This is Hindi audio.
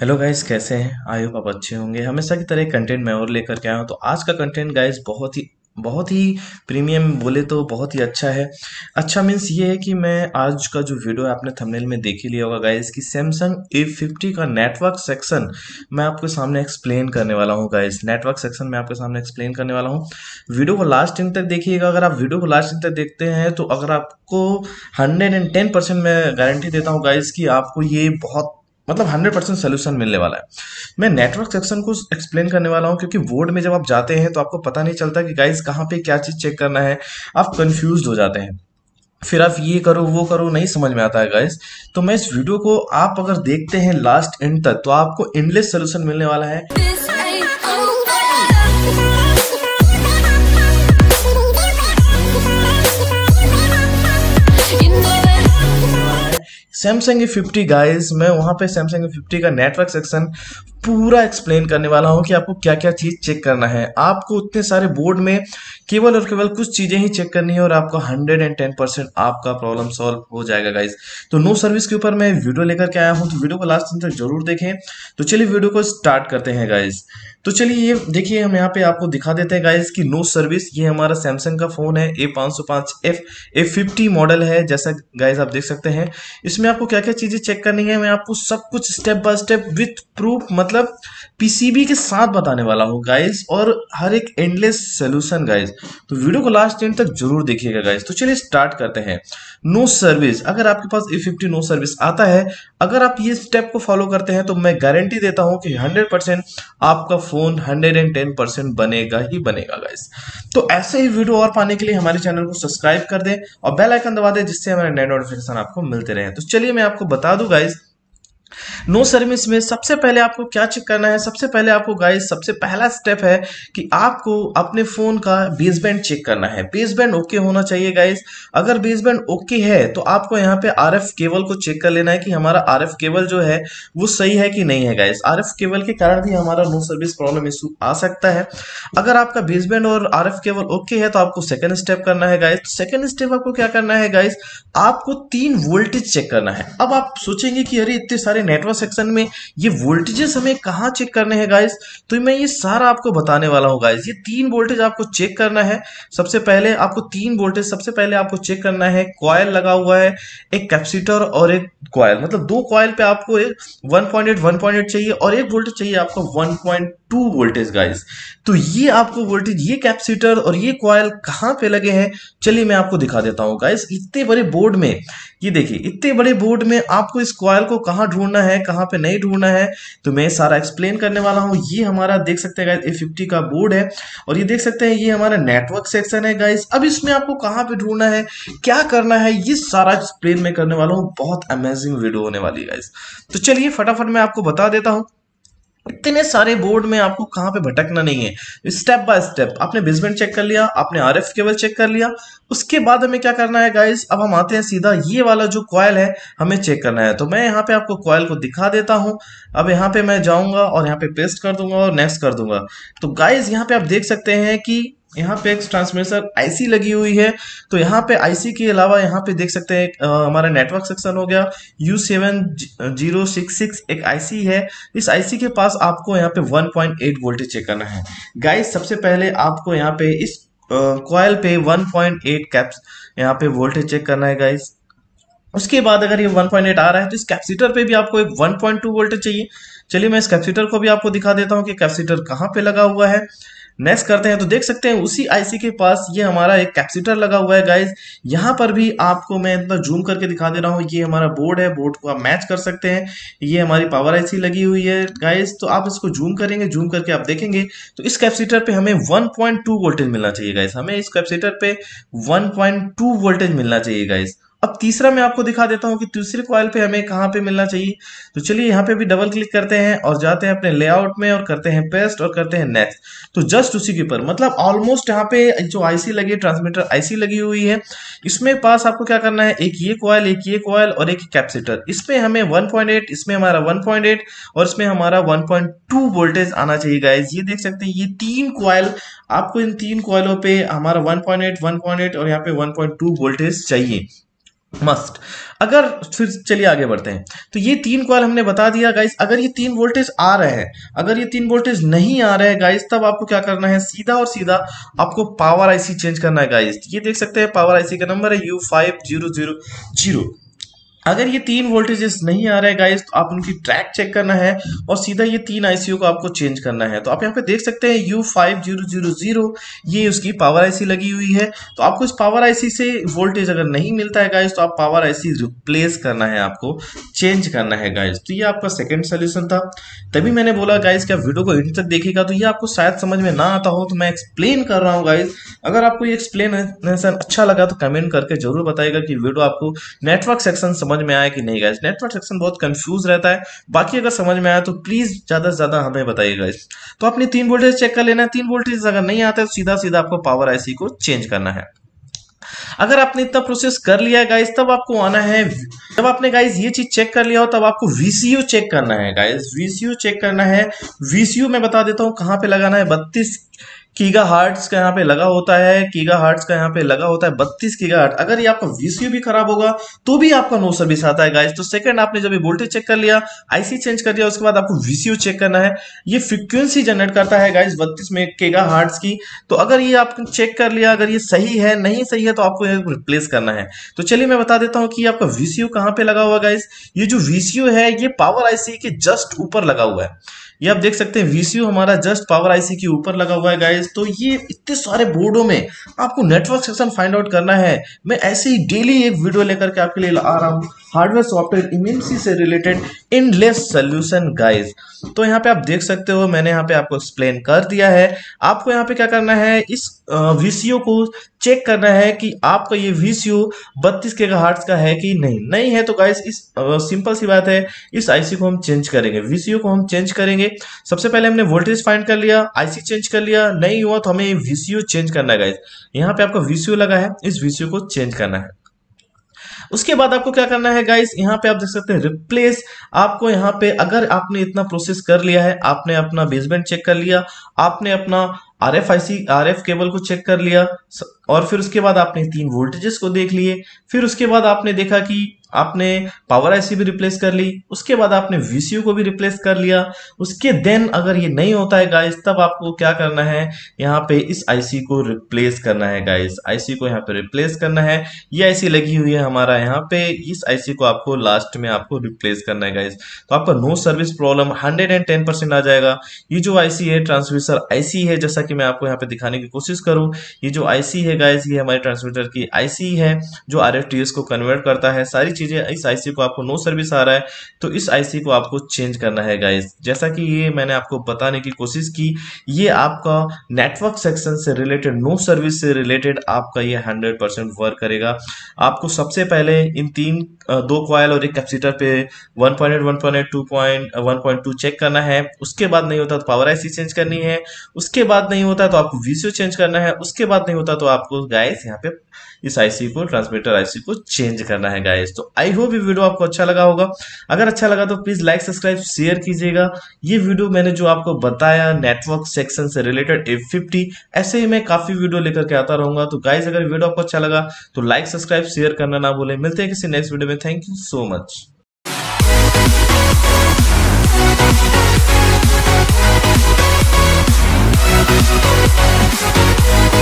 हेलो गाइस कैसे हैं आई होप आप अच्छे होंगे हमेशा की तरह कंटेंट मैं और लेकर के आया हूँ तो आज का कंटेंट गाइस बहुत ही बहुत ही प्रीमियम बोले तो बहुत ही अच्छा है अच्छा मीन्स ये है कि मैं आज का जो वीडियो है आपने थंबनेल में देख ही लिया होगा गाइस कि सैमसंग ए फिफ्टी का नेटवर्क सेक्शन मैं आपके सामने एक्सप्लेन करने वाला हूँ गाइस नेटवर्क सेक्शन मैं आपके सामने एक्सप्लेन करने वाला हूँ वीडियो को लास्ट इन तक देखिएगा अगर आप वीडियो को लास्ट इन तक देखते हैं तो अगर आपको हंड्रेड एंड टेन परसेंट मैं गारंटी देता हूँ गाइज कि आपको ये बहुत मतलब 100 परसेंट सोल्यूशन मिलने वाला है मैं नेटवर्क सेक्शन को एक्सप्लेन करने वाला हूँ क्योंकि वोर्ड में जब आप जाते हैं तो आपको पता नहीं चलता कि गाइज कहाँ पे क्या चीज़ चेक करना है आप कन्फ्यूज हो जाते हैं फिर आप ये करो वो करो नहीं समझ में आता है गाइस तो मैं इस वीडियो को आप अगर देखते हैं लास्ट एंड तक तो आपको इंडलेस सोल्यूशन मिलने वाला है सैमसंग ए फिफ्टी गाइज मैं वहाँ पे सैमसंग ए फिफ्टी का नेटवर्क सेक्शन पूरा एक्सप्लेन करने वाला हूँ कि आपको क्या क्या चीज़ चेक करना है आपको उतने सारे बोर्ड में केवल और केवल कुछ चीज़ें ही चेक करनी है और आपका हंड्रेड एंड टेन परसेंट आपका प्रॉब्लम सॉल्व हो जाएगा गाइज तो नो सर्विस के ऊपर मैं वीडियो लेकर के आया हूं तो वीडियो को लास्ट दिन तक जरूर देखें तो चलिए वीडियो को स्टार्ट करते हैं गाइज तो चलिए ये देखिए हम यहाँ पे आपको दिखा देते हैं गाइज की नो सर्विस ये हमारा सैमसंग का फोन है ए पांच सौ मॉडल है जैसा गाइज आप देख सकते हैं इसमें आपको क्या क्या चीज़ें चेक करनी है मैं आपको सब कुछ step by step with proof मतलब मतलब पीसीबी के साथ बताने वाला हूँ गाइस और हर एक एंडलेस सोल्यूशन गाइस तो वीडियो को लास्ट एंड तक जरूर देखिएगा गाइस तो चलिए स्टार्ट करते हैं नो सर्विस अगर आपके पास ए फिफ्टी नो सर्विस आता है अगर आप ये स्टेप को फॉलो करते हैं तो मैं गारंटी देता हूँ कि हंड्रेड परसेंट आपका phone hundred and ten percent बनेगा ही बनेगा गाइस तो ऐसे ही वीडियो और पाने के लिए हमारे चैनल को सब्सक्राइब कर दें और बेलाइकन दबा दें जिससे हमारे नए नोटिफिकेशन आपको मिलते रहे तो चलिए मैं आपको बता दूं गाइस नो no सर्विस में सबसे पहले आपको क्या चेक करना है सबसे पहले आपको गाइस सबसे पहला स्टेप है कि आपको अपने फ़ोन का बेसबैंड चेक करना है बेसबैंड ओके होना चाहिए गाइस अगर बेसबैंड ओके है तो आपको यहाँ पे आरएफ केबल को चेक कर लेना है कि हमारा आरएफ केबल जो है वो सही है कि नहीं है गाइस आरएफ केबल के कारण भी हमारा नो सर्विस प्रॉब्लम इशू आ सकता है अगर आपका बेसबैंड और आर केबल ओके है तो आपको सेकेंड स्टेप करना है गाइस सेकेंड स्टेप आपको क्या करना है गाइस आपको तीन वोल्टेज चेक करना है अब आप सोचेंगे कि अरे इतने सारे सारे नेटवर्क सेक्शन में ये वोल्टेजेस हमें कहाँ चेक करने हैं गाइस तो मैं ये सारा आपको बताने वाला हूँ गाइस ये तीन वोल्टेज आपको चेक करना है सबसे पहले आपको तीन वोल्टेज सबसे पहले आपको चेक करना है कॉयल लगा हुआ है एक कैप्सीटर और एक कॉयल मतलब दो कॉयल पे आपको एक वन पॉइंट चाहिए और एक वोल्टेज चाहिए आपको वन टू वोल्टेज गाइस तो ये आपको वोल्टेज ये कैपेसिटर और ये क्वाइल कहाँ पे लगे हैं चलिए मैं आपको दिखा देता हूँ गाइस इतने बड़े बोर्ड में ये देखिए इतने बड़े बोर्ड में आपको इस क्वाइल को कहाँ ढूंढना है कहाँ पे नहीं ढूंढना है तो मैं सारा एक्सप्लेन करने वाला हूँ ये हमारा देख सकते हैं गाइस ए फिफ्टी का बोर्ड है और ये देख सकते हैं ये हमारा नेटवर्क सेक्शन है गाइस अब इसमें आपको कहाँ पे ढूंढना है क्या करना है ये सारा एक्सप्लेन मैं करने वाला हूँ बहुत अमेजिंग वीडियो होने वाली गाइस तो चलिए फटाफट मैं आपको बता देता हूँ इतने सारे बोर्ड में आपको कहां पे भटकना नहीं है स्टेप बाय स्टेप आपने बेसमेंट चेक कर लिया आपने आर एफ केबल चेक कर लिया उसके बाद हमें क्या करना है गाइज अब हम आते हैं सीधा ये वाला जो कॉयल है हमें चेक करना है तो मैं यहाँ पे आपको कॉयल को दिखा देता हूँ अब यहाँ पे मैं जाऊंगा और यहाँ पे पेस्ट कर दूंगा और नेक्स्ट कर दूंगा तो गाइज यहाँ पे आप देख सकते हैं कि यहाँ पे एक ट्रांसमिशन आईसी लगी हुई है तो यहाँ पे आईसी के अलावा यहाँ पे देख सकते हैं हमारा नेटवर्क सेक्शन हो गया U seven zero six six एक आईसी है इस आईसी के पास आपको यहाँ पे 1.8 वोल्टेज चेक करना है गाइस सबसे पहले आपको यहाँ पे इस कॉयल पे 1.8 कैप्स यहाँ पे वोल्टेज चेक करना है गाइस उसके बाद अगर ये 1.8 आ रहा है तो इस कैप्सीटर पे भी आपको एक 1.2 वोल्टेज चाहिए चलिए मैं इस कैप्सीटर को भी आपको दिखा देता हूँ कि कैप्सीटर कहाँ पे लगा हुआ है नेक्स्ट करते हैं तो देख सकते हैं उसी आईसी के पास ये हमारा एक कैप्सिटर लगा हुआ है गाइज यहाँ पर भी आपको मैं इतना जूम करके दिखा दे रहा हूँ ये हमारा बोर्ड है बोर्ड को आप मैच कर सकते हैं ये हमारी पावर आईसी लगी हुई है गाइज तो आप इसको जूम करेंगे जूम करके आप देखेंगे तो इस कैप्सिटर पर हमें वन वोल्टेज मिलना चाहिए गाइज हमें इस कैप्सिटर पे वन वोल्टेज मिलना चाहिए गाइज अब तीसरा मैं आपको दिखा देता हूं कि तीसरे कॉयल पे हमें कहाँ पे मिलना चाहिए तो चलिए यहाँ पे भी डबल क्लिक करते हैं और जाते हैं अपने लेआउट में और करते हैं पेस्ट और करते हैं नेक्स्ट तो जस्ट उसी के ऊपर मतलब ऑलमोस्ट यहाँ पे जो आईसी लगी है ट्रांसमीटर आईसी लगी हुई है इसमें पास आपको क्या करना है एक ये कॉयल एक ये कॉयल और एक कैप्सिटर इसमें हमें वन इसमें हमारा वन और इसमें हमारा वन वोल्टेज आना चाहिए गाइज ये देख सकते हैं ये तीन कॉयल आपको इन तीन कॉयलों पर हमारा पॉइंट एट और यहाँ पे टू वोल्टेज चाहिए मस्ट अगर फिर चलिए आगे बढ़ते हैं तो ये तीन कॉल हमने बता दिया गाइस अगर ये तीन वोल्टेज आ रहे हैं अगर ये तीन वोल्टेज नहीं आ रहे हैं गाइस तब आपको क्या करना है सीधा और सीधा आपको पावर आईसी चेंज करना है गाइस ये देख सकते हैं पावर आईसी का नंबर है U five zero zero zero अगर ये तीन वोल्टेजेस नहीं आ रहा है तो आप उनकी ट्रैक चेक करना है और सीधा ये तीन आईसी को आपको चेंज करना है तो आप यहाँ पे देख सकते हैं U five zero zero zero ये उसकी पावर आईसी लगी हुई है तो आपको इस पावर आईसी से वोल्टेज अगर नहीं मिलता है गाइस तो आप पावर आईसी रिप्लेस करना है आपको चेंज करना है गाइज तो ये आपका सेकेंड सोल्यूशन था तभी मैंने बोला गाइज क्या वीडियो को एंड तक देखेगा तो ये आपको शायद समझ में ना आता हो तो मैं एक्सप्लेन कर रहा हूँ गाइज अगर आपको ये एक्सप्लेन अच्छा लगा तो कमेंट करके जरूर बताएगा कि वीडियो आपको नेटवर्क सेक्शन समझ समझ में आया कि नहीं गाइस नेटवर्क सेक्शन बहुत कंफ्यूज रहता है बाकी अगर समझ में आया तो प्लीज़ ज़्यादा से ज़्यादा हमें बताइए गाइस तो अपने तीन वोल्टेज चेक कर लेना है तीन वोल्टेज अगर नहीं आता है तो सीधा सीधा आपको पावर आईसी को चेंज करना है अगर आपने इतना प्रोसेस कर लिया है गाइस तब आपको आना है जब आपने गाइस ये चीज चेक कर लिया हो तब आपको वीसीयू चेक करना है गाइस वीसीयू चेक करना है वीसीयू में बता देता हूं कहां पे लगाना है बत्तीस कीगा हार्ट्स का यहाँ पे लगा होता है कीगा हार्ट्स का यहाँ पे लगा होता है बत्तीस कीगा हार्ट अगर ये आपका वीसीयू भी खराब होगा तो भी आपका नो सर्विस आता है गाइस तो सेकंड आपने जब वोल्टेज चेक कर लिया आईसी चेंज कर लिया उसके बाद आपको वीसीयू चेक करना है ये फ्रिक्वेंसी जनरेट करता है गाइस बत्तीस में केगा हार्ट की तो अगर ये आपने चेक कर लिया अगर ये सही है नहीं सही है तो आपको रिप्लेस करना है तो चलिए मैं बता देता हूँ कि आपका वीसीयू कहाँ पे लगा हुआ गाइस ये जो वीसीयू है ये पावर आईसी के जस्ट ऊपर लगा हुआ है ये आप देख सकते हैं वीसीयू हमारा जस्ट पावर आईसी के ऊपर लगा हुआ है गाइस तो ये इतने सारे बोर्डों में आपको नेटवर्क सेक्शन फाइंड आउट करना है मैं ऐसे ही डेली एक वीडियो लेकर के आपके लिए आ रहा हूँ हार्डवेयर सॉफ्टवेयर इमेंसी से related endless solution guys तो यहाँ पे आप देख सकते हो मैंने यहाँ पे आपको एक्सप्लेन कर दिया है आपको यहाँ पे क्या करना है इस वीसीओ को चेक करना है कि आपका ये वीसीओ 32 के हार्ट का है कि नहीं नहीं है तो गाइज इस सिंपल सी बात है इस आईसी को हम चेंज करेंगे वीसीओ को हम चेंज करेंगे सबसे पहले हमने वोल्टेज फाइंड कर लिया आईसी चेंज कर लिया नहीं हुआ तो हमें वीसीयू चेंज करना है गाइज यहाँ पे आपका वीसीयू लगा है इस वीसीयू को चेंज करना है उसके बाद आपको क्या करना है गाइस यहाँ पे आप देख सकते हैं रिप्लेस आपको यहाँ पे अगर आपने इतना प्रोसेस कर लिया है आपने अपना बेसमेंट चेक कर लिया आपने अपना R F I C R F cable को चेक कर लिया और फिर उसके बाद आपने तीन वोल्टेजेस को देख लिए फिर उसके बाद आपने देखा कि आपने पावर आईसी भी रिप्लेस कर ली उसके बाद आपने वीसीयू को भी रिप्लेस कर लिया उसके देन अगर ये नहीं होता है गाइस तब आपको क्या करना है यहाँ पे इस आईसी को रिप्लेस करना है गाइस आईसी को यहाँ पे रिप्लेस करना है ये आईसी लगी हुई है हमारा यहाँ पे इस आईसी को आपको लास्ट में आपको रिप्लेस करना है गाइस तो आपका नो सर्विस प्रॉब्लम हंड्रेड आ जाएगा ये जो आईसी है ट्रांसमिसर आईसी है जैसा कि मैं आपको यहाँ पे दिखाने की कोशिश करूँ ये जो आई है गाइस ये हमारे ट्रांसमीटर की आई है जो आर को कन्वर्ट करता है सारी चीज़ है इस आईसी को आपको नो सर्विस आ रहा है तो इस आईसी को आपको चेंज करना है गाइस जैसा कि ये मैंने आपको बताने की कोशिश की ये आपका नेटवर्क सेक्शन से रिलेटेड नो सर्विस से रिलेटेड आपका ये हंड्रेड परसेंट वर्क करेगा आपको सबसे पहले इन तीन दो क्वाइल और एक कैप्सीटर पे वन पॉइंट 2.1.2 चेक करना है उसके बाद नहीं होता तो पावर आईसी चेंज करनी है उसके बाद नहीं होता तो आपको वीसीओ चेंज करना है उसके बाद नहीं होता तो आपको गाइस यहाँ पे इस आईसी को ट्रांसमीटर आईसी को चेंज करना है गाइस तो आई होप ये वीडियो आपको अच्छा लगा होगा अगर अच्छा लगा तो प्लीज लाइक सब्सक्राइब शेयर कीजिएगा ये वीडियो मैंने जो आपको बताया नेटवर्क सेक्शन से रिलेटेड ए फिफ्टी ऐसे ही मैं काफी वीडियो लेकर के आता रहूंगा तो गाइज अगर वीडियो आपको अच्छा लगा तो लाइक सब्सक्राइब शेयर करना ना भूलें मिलते हैं किसी नेक्स्ट वीडियो में thank you so much We'll be right back.